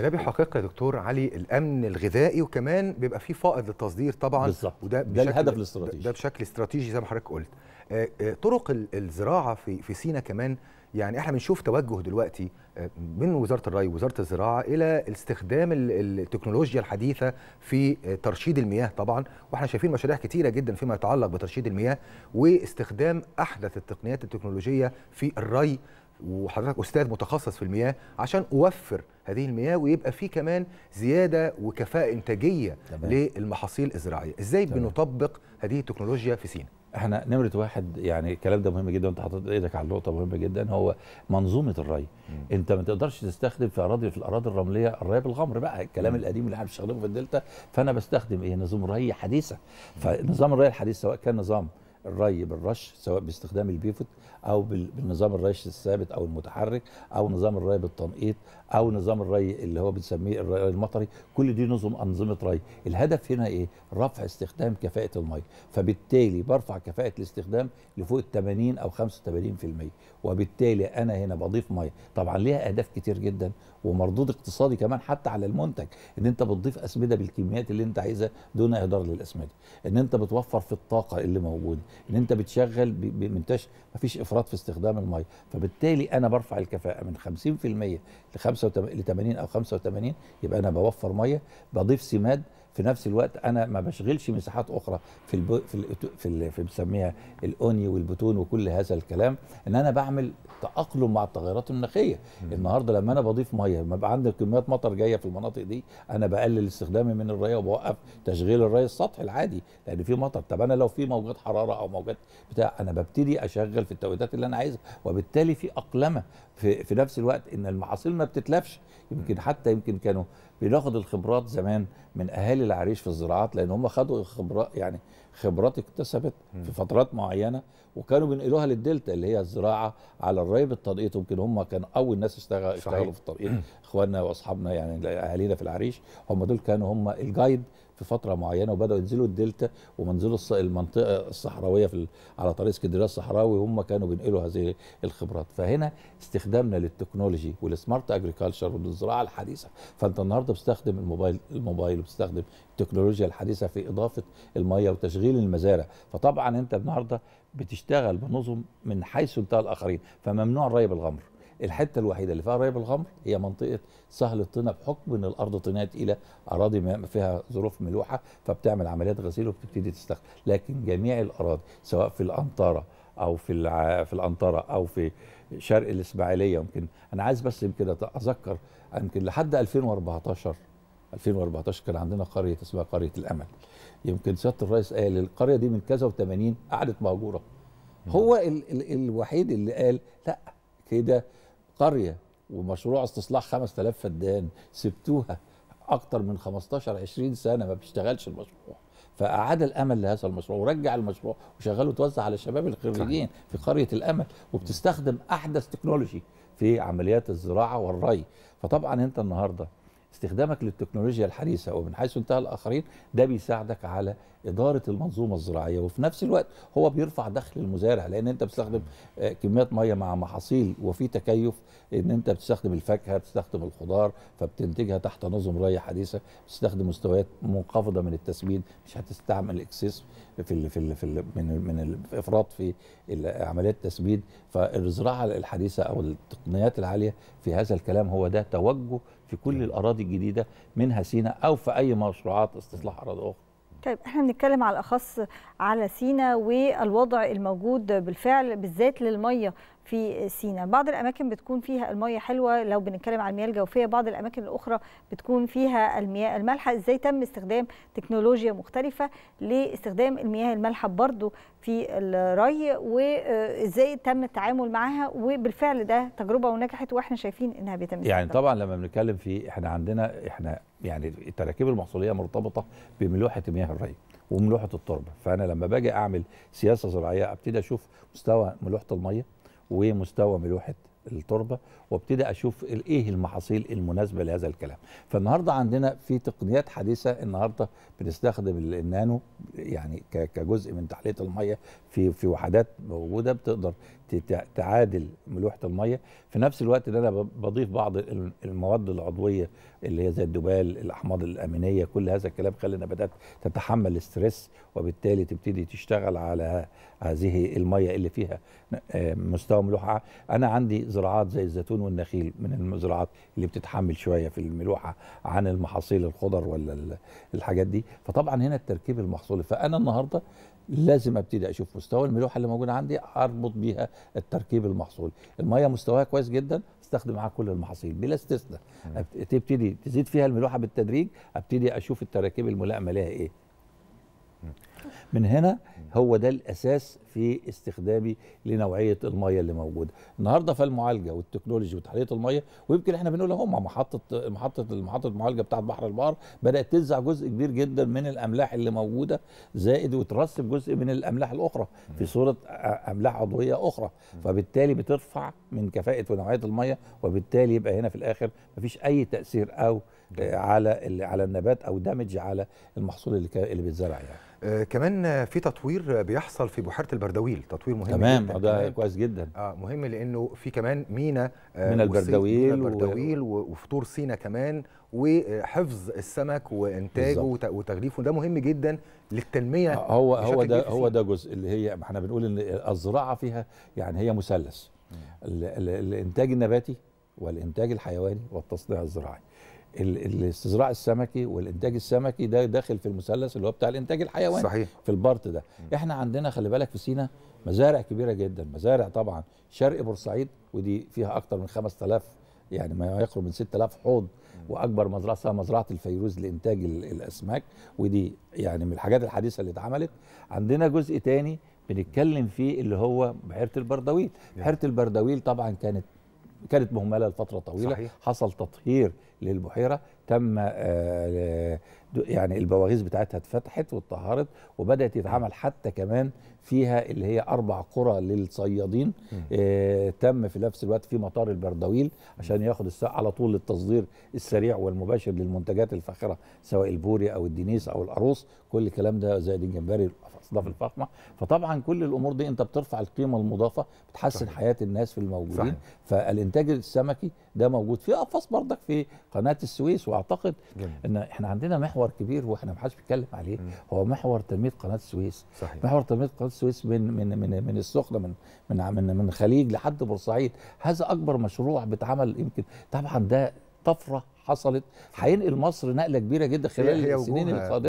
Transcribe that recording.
ده بيحقق يا دكتور علي الامن الغذائي وكمان بيبقى فيه فائض للتصدير طبعا بالظبط وده ده الهدف الاستراتيجي ده بشكل استراتيجي زي ما حضرتك قلت آه، آه، طرق الزراعه في في سينا كمان يعني احنا بنشوف توجه دلوقتي آه، من وزاره الري ووزاره الزراعه الى استخدام التكنولوجيا الحديثه في ترشيد المياه طبعا واحنا شايفين مشاريع كتيره جدا فيما يتعلق بترشيد المياه واستخدام احدث التقنيات التكنولوجيه في الري وحضرتك استاذ متخصص في المياه عشان اوفر هذه المياه ويبقى في كمان زياده وكفاءه انتاجيه تمام. للمحاصيل الزراعيه ازاي تمام. بنطبق هذه التكنولوجيا في سينا احنا نمره واحد يعني الكلام ده مهم جدا وانت حاطط ايدك على النقطه مهمه جدا هو منظومه الري انت ما تقدرش تستخدم في اراضي في الاراضي الرمليه الري بالغمر بقى الكلام القديم اللي احنا بنستخدمه في الدلتا فانا بستخدم ايه نظام ري حديثه فنظام الري الحديث سواء كان نظام الري بالرش سواء باستخدام البيفوت او بالنظام الريش الثابت او المتحرك او نظام الري بالتنقيط او نظام الري اللي هو بنسميه الري المطري كل دي نظم انظمه ري الهدف هنا ايه رفع استخدام كفاءه الميه فبالتالي برفع كفاءه الاستخدام لفوق 80 او 85% وبالتالي انا هنا بضيف ميه طبعا ليها اهداف كتير جدا ومردود اقتصادي كمان حتى على المنتج ان انت بتضيف اسمده بالكميات اللي انت عايزها دون اهدار للاسمده ان انت بتوفر في الطاقه اللي موجوده ان انت بتشغل بمنتش ما فيش افراط في استخدام الميه فبالتالي انا برفع الكفاءه من 50% ل 85 80 او 85 يبقى انا بوفر ميه بضيف سماد في نفس الوقت انا ما بشغلش مساحات اخرى في البو في ال في, ال في بنسميها الاوني والبتون وكل هذا الكلام ان انا بعمل تاقلم مع التغيرات المناخيه النهارده لما انا بضيف ميه لما بقى عندي كميات مطر جايه في المناطق دي انا بقلل استخدامي من الري وبوقف تشغيل الري السطحي العادي لان في مطر طب انا لو في موجات حراره او موجات بتاع انا ببتدي اشغل في التوقيتات اللي انا عايزها وبالتالي في اقلمه في, في نفس الوقت ان المحاصيل ما بتتلفش يمكن حتى يمكن كانوا بناخد الخبرات زمان من اهالي العريش في الزراعات لان هم خدوا خبرات يعني خبرات اكتسبت في فترات معينه وكانوا بينقلوها للدلتا اللي هي الزراعه على الريب التنقيط يمكن هم كانوا اول ناس اشتغلوا في التنقيط اخواننا واصحابنا يعني اهالينا في العريش هم دول كانوا هم الجايد في فتره معينه وبداوا ينزلوا الدلتا ومنزلوا المنطقه الصحراويه في على طريق اسكندريه الصحراوي وهم كانوا بينقلوا هذه الخبرات فهنا استخدامنا للتكنولوجي والسمارت اجريكلتشر والزراعه الحديثه فانت النهارده بتستخدم الموبايل الموبايل وبتستخدم التكنولوجيا الحديثه في اضافه الميه وتشغيل المزارع فطبعا انت النهارده بتشتغل بنظم من حيث انتهى الاخرين فممنوع الري بالغمر الحته الوحيده اللي فيها ريب الغمر هي منطقه سهل الطينه بحكم ان الارض طينات الى اراضي ما فيها ظروف ملوحه فبتعمل عمليات غسيل وبتبتدي تستخدم لكن جميع الاراضي سواء في الانطاره او في الع... في الانطاره او في شرق الاسماعيليه يمكن انا عايز بس يمكن اتذكر يمكن لحد 2014 2014 كان عندنا قريه اسمها قريه الامل يمكن سياده الرئيس قال القريه دي من كذا و80 قعدت مهجوره هو ال ال الوحيد اللي قال لا كده قريه ومشروع استصلاح 5000 فدان سبتوها اكتر من 15 20 سنه ما بتشتغلش المشروع فاعاد الامل لهذا المشروع ورجع المشروع وشغله وتوزع على الشباب الخريجين في قريه الامل وبتستخدم احدث تكنولوجي في عمليات الزراعه والري فطبعا انت النهارده استخدامك للتكنولوجيا الحديثه ومن حيث انتهى الاخرين ده بيساعدك على اداره المنظومه الزراعيه وفي نفس الوقت هو بيرفع دخل المزارع لان انت بتستخدم آه، كميات ميه مع محاصيل وفي تكيف ان انت بتستخدم الفاكهه بتستخدم الخضار فبتنتجها تحت نظم ري حديثه بتستخدم مستويات منخفضه من التسميد مش هتستعمل اكسس في الـ في الـ في الـ من الـ من الافراط في عمليات التسميد فالزراعه الحديثه او التقنيات العاليه في هذا الكلام هو ده توجه في كل الاراضي الجديده منها سينا او في اي مشروعات استصلاح اراضي اخرى طيب احنا بنتكلم على الاخص على سينا والوضع الموجود بالفعل بالذات للميه في سينا بعض الاماكن بتكون فيها المياه حلوه لو بنتكلم على المياه الجوفيه بعض الاماكن الاخرى بتكون فيها المياه المالحه ازاي تم استخدام تكنولوجيا مختلفه لاستخدام المياه المالحه برضو في الري وازاي تم التعامل معاها وبالفعل ده تجربه ونجحت واحنا شايفين انها بيتم يعني استخدام. طبعا لما بنتكلم في احنا عندنا احنا يعني التراكيب المحصوليه مرتبطه بملوحه مياه الري وملوحه التربه فانا لما باجي اعمل سياسه زراعيه ابتدي اشوف مستوى ملوحه الميه ومستوى ملوحه التربه وابتدي اشوف ايه المحاصيل المناسبه لهذا الكلام فالنهارده عندنا في تقنيات حديثه النهارده بنستخدم النانو يعني كجزء من تحليه الميه في في وحدات موجوده بتقدر تعادل ملوحه الميه في نفس الوقت ان انا بضيف بعض المواد العضويه اللي هي زي الدبال الاحماض الامينيه كل هذا الكلام خلى النباتات تتحمل الاسترس وبالتالي تبتدي تشتغل على هذه الميه اللي فيها آه، مستوى ملوحه انا عندي زراعات زي الزيتون والنخيل من المزرعات اللي بتتحمل شويه في الملوحه عن المحاصيل الخضر ولا الحاجات دي فطبعا هنا التركيب المحصولي فانا النهارده لازم ابتدي اشوف مستوى الملوحه اللي موجوده عندي اربط بيها التركيب المحصولي الميه مستواها كويس جدا استخدم معاها كل المحاصيل بلا استثناء تبتدي تزيد فيها الملوحه بالتدريج ابتدي اشوف التراكيب الملائمه لها ايه من هنا هو ده الاساس في استخدامي لنوعيه الميه اللي موجوده النهارده فالمعالجه والتكنولوجي وتحليه الميه ويمكن احنا بنقول هم محطه محطه محطه المعالجه بتاعه بحر البحر بدات تنزع جزء كبير جدا من الاملاح اللي موجوده زائد وترسب جزء من الاملاح الاخرى في صوره املاح عضويه اخرى فبالتالي بترفع من كفاءه ونوعيه الميه وبالتالي يبقى هنا في الاخر مفيش اي تاثير او آه، على على النبات او دامج على المحصول اللي, اللي بيتزرع يعني آه كمان في تطوير بيحصل في بحيره البردويل تطوير مهم تمام جدا ده كويس جدا اه مهم لانه في كمان مينا آه من البردويل من البردويل و... وفطور سينا كمان وحفظ السمك وانتاجه بالزبط. وتغليفه ده مهم جدا للتنميه آه، هو هو ده هو ده جزء اللي هي احنا بنقول ان الزراعه فيها يعني هي مثلث الانتاج النباتي والانتاج الحيواني والتصنيع الزراعي الاستزراع السمكي والانتاج السمكي ده داخل في المثلث اللي هو بتاع الانتاج الحيواني صحيح في البارت ده احنا عندنا خلي بالك في سينا مزارع كبيره جدا مزارع طبعا شرق بورسعيد ودي فيها اكتر من 5000 يعني ما يقرب من 6000 حوض واكبر مزرعه اسمها مزرعه الفيروز لانتاج الاسماك ودي يعني من الحاجات الحديثه اللي اتعملت عندنا جزء تاني بنتكلم فيه اللي هو بحيره البردويل يعني بحيره البردويل طبعا كانت كانت مهمله لفتره طويله صحيح. حصل تطهير للبحيره تم آه، يعني البواغيز بتاعتها اتفتحت واتطهرت وبدات يتعمل حتى كمان فيها اللي هي اربع قرى للصيادين آه تم في نفس الوقت في مطار البردويل عشان ياخد السوق على طول للتصدير السريع والمباشر للمنتجات الفاخره سواء البوري او الدنيس او القاروص كل الكلام ده زائد الجمبري الاصداف الفخمه فطبعا كل الامور دي انت بترفع القيمه المضافه بتحسن صحيح. حياه الناس في الموجودين صحيح. فالانتاج السمكي ده موجود في اقفاص بردك في قناه السويس واعتقد جميل. ان احنا عندنا محور كبير واحنا ما حدش بيتكلم عليه مم. هو محور تنميه قناه السويس صحيح. محور تنميه قناه السويس من من من من السخنه من من من, من الخليج لحد بورسعيد هذا اكبر مشروع بيتعمل يمكن طبعا ده طفره حصلت هينقل مصر نقله كبيره جدا خلال السنين القادمه